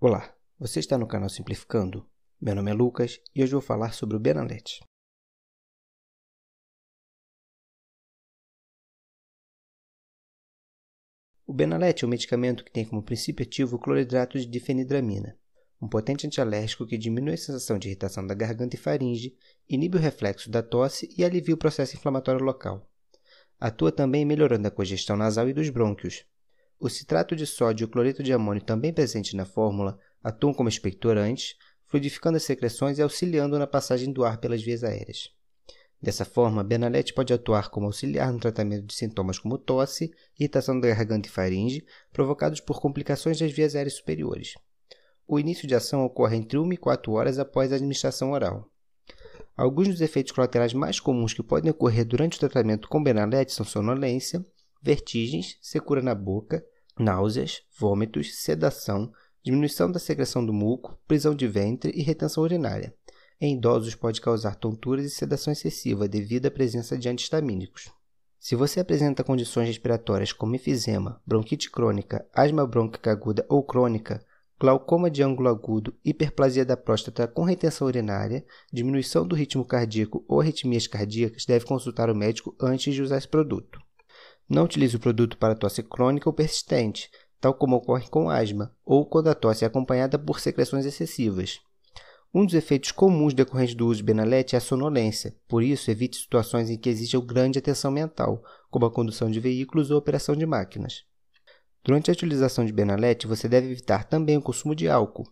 Olá, você está no canal Simplificando? Meu nome é Lucas e hoje vou falar sobre o Benalete. O Benalete é um medicamento que tem como princípio ativo o cloridratos de difenidramina, um potente antialérgico que diminui a sensação de irritação da garganta e faringe, inibe o reflexo da tosse e alivia o processo inflamatório local. Atua também melhorando a congestão nasal e dos brônquios, o citrato de sódio e o cloreto de amônio, também presente na fórmula, atuam como expectorantes, fluidificando as secreções e auxiliando na passagem do ar pelas vias aéreas. Dessa forma, Benalete pode atuar como auxiliar no tratamento de sintomas como tosse, irritação da garganta e faringe, provocados por complicações das vias aéreas superiores. O início de ação ocorre entre 1 e 4 horas após a administração oral. Alguns dos efeitos colaterais mais comuns que podem ocorrer durante o tratamento com Benalete são sonolência, vertigens, secura na boca, náuseas, vômitos, sedação, diminuição da secreção do muco, prisão de ventre e retenção urinária. Em idosos pode causar tonturas e sedação excessiva devido à presença de antistamínicos. Se você apresenta condições respiratórias como enfisema, bronquite crônica, asma brônquica aguda ou crônica, glaucoma de ângulo agudo, hiperplasia da próstata com retenção urinária, diminuição do ritmo cardíaco ou arritmias cardíacas, deve consultar o médico antes de usar esse produto. Não utilize o produto para tosse crônica ou persistente, tal como ocorre com asma, ou quando a tosse é acompanhada por secreções excessivas. Um dos efeitos comuns decorrentes do uso de Benalete é a sonolência, por isso evite situações em que exijam grande atenção mental, como a condução de veículos ou operação de máquinas. Durante a utilização de Benalete, você deve evitar também o consumo de álcool,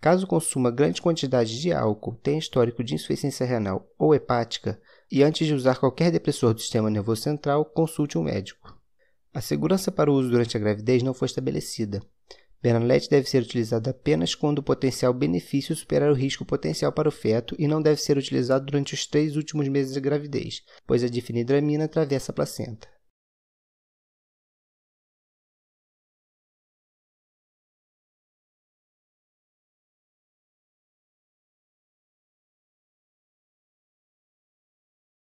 Caso consuma grande quantidade de álcool, tenha histórico de insuficiência renal ou hepática e antes de usar qualquer depressor do sistema nervoso central, consulte um médico. A segurança para o uso durante a gravidez não foi estabelecida. Benalete deve ser utilizado apenas quando o potencial benefício superar o risco potencial para o feto e não deve ser utilizado durante os três últimos meses de gravidez, pois a difenidramina atravessa a placenta.